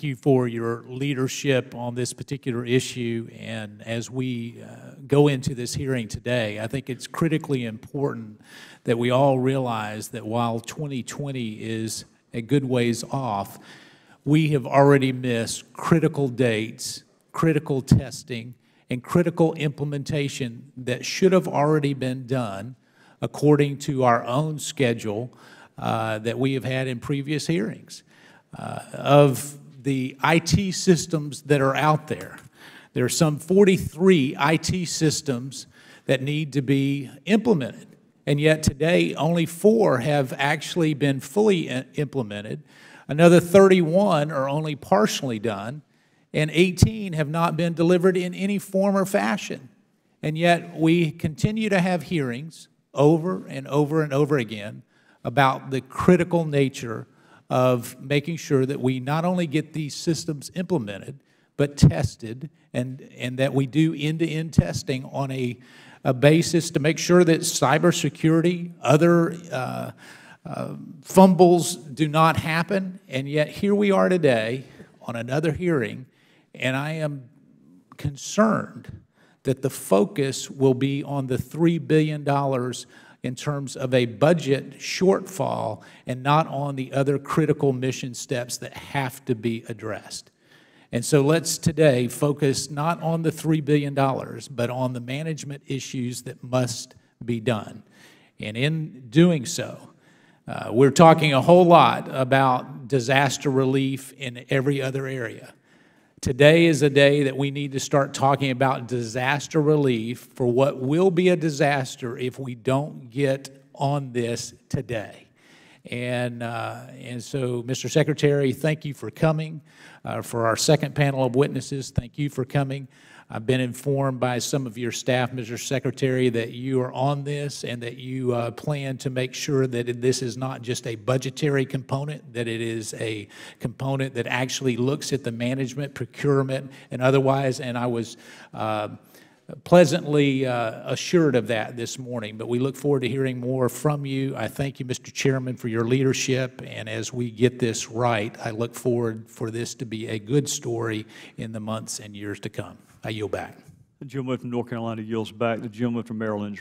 thank you for your leadership on this particular issue. And as we uh, go into this hearing today, I think it's critically important that we all realize that while 2020 is a good ways off, we have already missed critical dates, critical testing, and critical implementation that should have already been done according to our own schedule uh, that we have had in previous hearings. Uh, of the IT systems that are out there. There are some 43 IT systems that need to be implemented. And yet today, only four have actually been fully implemented. Another 31 are only partially done. And 18 have not been delivered in any form or fashion. And yet we continue to have hearings over and over and over again about the critical nature of making sure that we not only get these systems implemented, but tested, and, and that we do end-to-end testing on a, a, basis to make sure that cybersecurity, other uh, uh, fumbles do not happen. And yet here we are today on another hearing, and I am concerned that the focus will be on the $3 billion in terms of a budget shortfall and not on the other critical mission steps that have to be addressed. And so let's today focus not on the $3 billion, but on the management issues that must be done. And in doing so, uh, we're talking a whole lot about disaster relief in every other area. Today is a day that we need to start talking about disaster relief for what will be a disaster if we don't get on this today. And, uh, and so, Mr. Secretary, thank you for coming. Uh, for our second panel of witnesses, thank you for coming. I've been informed by some of your staff, Mr. Secretary, that you are on this and that you uh, plan to make sure that this is not just a budgetary component, that it is a component that actually looks at the management, procurement, and otherwise. And I was uh, pleasantly uh, assured of that this morning. But we look forward to hearing more from you. I thank you, Mr. Chairman, for your leadership. And as we get this right, I look forward for this to be a good story in the months and years to come. I yield back. The gentleman from North Carolina yields back. The gentleman from Maryland.